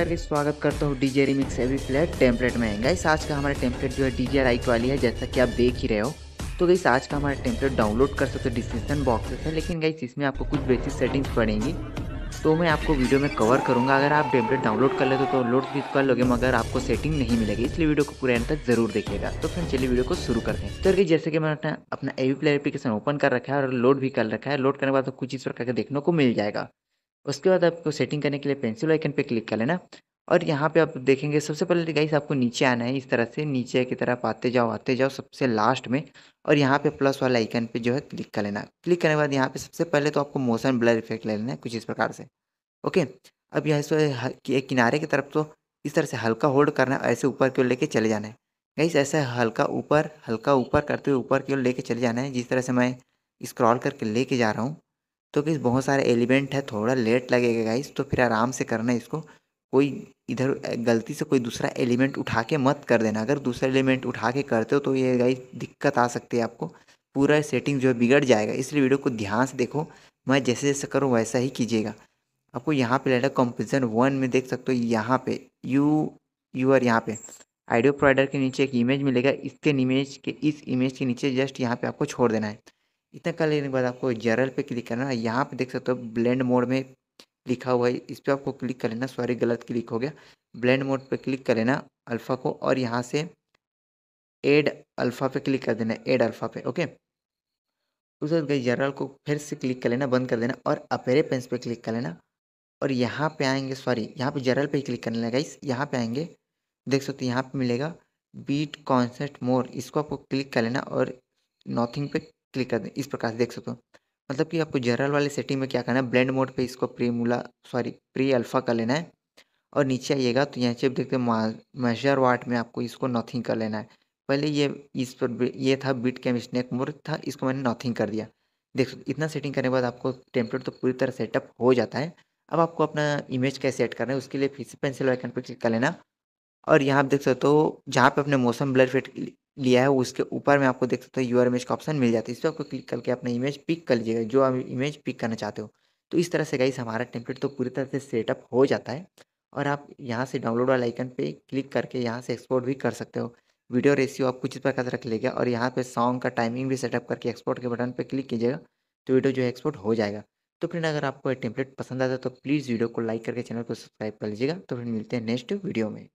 welcome करके स्वागत करता हूँ DJ remix AV player template में आएंगे इस आज का हमारा टेम्पलेट जो है डी जे राइक वाली है जैसा कि आप देख ही रहे हो तो गई आज का हमारा टेम्पलेट डाउनलोड कर सकते हो डिस्क्रिप्शन बॉक्स में लेकिन गई इसमें आपको कुछ बेसिक सेटिंग्स पड़ेंगी तो मैं आपको वीडियो में कवर करूँगा अगर आप टेम्पलेट डाउनलोड कर लेते हो तो लोड भी कर लोगे मगर आपको सेटिंग नहीं मिलेगी इसलिए वीडियो को पूरे एंड तक जरूर देखिएगा तो फिर चलिए वीडियो को शुरू करते हैं तो गई जैसे कि मैंने अपना एवी प्लेयर एप्लीकेशन ओपन कर रखा है और लोड भी कर रखा है लोड करने के बाद तो कुछ इस प्रकार के देखने को मिल जाएगा उसके बाद आपको सेटिंग करने के लिए पेंसिल आइकन पे क्लिक कर लेना और यहाँ पे आप देखेंगे सबसे पहले गाइस तो आपको नीचे आना है इस तरह से नीचे की तरफ आते जाओ आते जाओ सबसे लास्ट में और यहाँ पे प्लस वाला आइकन पे जो है क्लिक कर लेना क्लिक करने के बाद यहाँ पे सबसे पहले तो आपको मोशन ब्लर इफेक्ट ले लेना है कुछ इस प्रकार से ओके अब यहाँ से किनारे की तरफ तो इस तरह से हल्का होल्ड करना है ऐसे ऊपर की ओर लेके चले जाना है गाइस ऐसे हल्का ऊपर हल्का ऊपर करते हुए ऊपर की ओर लेके चले जाना है जिस तरह से मैं स्क्रॉल करके लेके जा रहा हूँ तो गाइस बहुत सारे एलिमेंट है थोड़ा लेट लगेगा गाइस तो फिर आराम से करना इसको कोई इधर गलती से कोई दूसरा एलिमेंट उठा के मत कर देना अगर दूसरा एलिमेंट उठा के करते हो तो ये गाइस दिक्कत आ सकती है आपको पूरा सेटिंग जो है बिगड़ जाएगा इसलिए वीडियो को ध्यान से देखो मैं जैसे जैसे करूँ वैसा ही कीजिएगा आपको यहाँ पर लेना कॉम्पोजिशन वन में देख सकते हो यहाँ पे यू यू आर यहाँ पे आइडियो प्रोवाइडर के नीचे एक इमेज मिलेगा इसके इमेज के इस इमेज के नीचे जस्ट यहाँ पे आपको छोड़ देना है इतना कर लेने के बाद आपको जरल पे क्लिक करना है यहाँ पे देख सकते हो ब्लेंड मोड में लिखा हुआ है इस पर आपको क्लिक कर लेना सॉरी गलत क्लिक हो गया ब्लेंड मोड पे क्लिक कर लेना अल्फ़ा को और यहाँ से एड अल्फ़ा पे क्लिक कर देना एड अल्फ़ा पे ओके उसके बाद जरल को फिर से क्लिक कर लेना बंद कर देना और अपेरे पेंस पे क्लिक कर लेना और यहाँ पर आएंगे सॉरी यहाँ पर जरल पर क्लिक कर लेना गाइस यहाँ पर आएंगे देख सकते हो यहाँ पर मिलेगा बीट कॉन्सेप्ट मोर इसको आपको क्लिक कर लेना और नॉथिंग पे क्लिक कर दें इस प्रकार से देख सकते हो मतलब कि आपको जनरल वाले सेटिंग में क्या करना है ब्लेंड मोड पे इसको प्री मूला सॉरी प्री अल्फ़ा कर लेना है और नीचे आइएगा तो यहाँ से आप देखते हैं मेजर वाट में आपको इसको नथिंग कर लेना है पहले ये इस पर ये था बीट कैम स्नैक मोड था इसको मैंने नथिंग कर दिया देख सकते इतना सेटिंग करने के बाद आपको टेम्पलेट तो पूरी तरह सेटअप हो जाता है अब आपको अपना इमेज कैसे सेट करना है उसके लिए फिर पेंसिल आइकन पर क्लिक कर लेना और यहाँ आप देख सकते हो जहाँ पे अपने मौसम ब्लर फेट लिया है उसके ऊपर में आपको देख सकते हो यूर इमेज का ऑप्शन मिल जाता है इस पर आपको क्लिक करके अपना इमेज पिक कर लीजिएगा जो आप इमेज पिक करना चाहते हो तो इस तरह से गाइस हमारा टेम्पलेट तो पूरी तरह से सेटअप हो जाता है और आप यहाँ से डाउनलोड वाला आइकन पे क्लिक करके यहाँ से एक्सपोर्ट भी कर सकते हो वीडियो रेशियो आप कुछ इस प्रकार से रख लीजिएगा और यहाँ पे सॉन्ग का टाइमिंग भी सेटअप करके एक्सपोर्ट के बटन पे क्लिक कीजिएगा तो वीडियो जो है एक्सपोर्ट हो जाएगा तो फिर अगर आपको ये टेम्पलेट पसंद आता है तो प्लीज़ वीडियो को लाइक करके चैनल को सब्सक्राइब कर लीजिएगा तो फिर मिलते हैं नेक्स्ट वीडियो में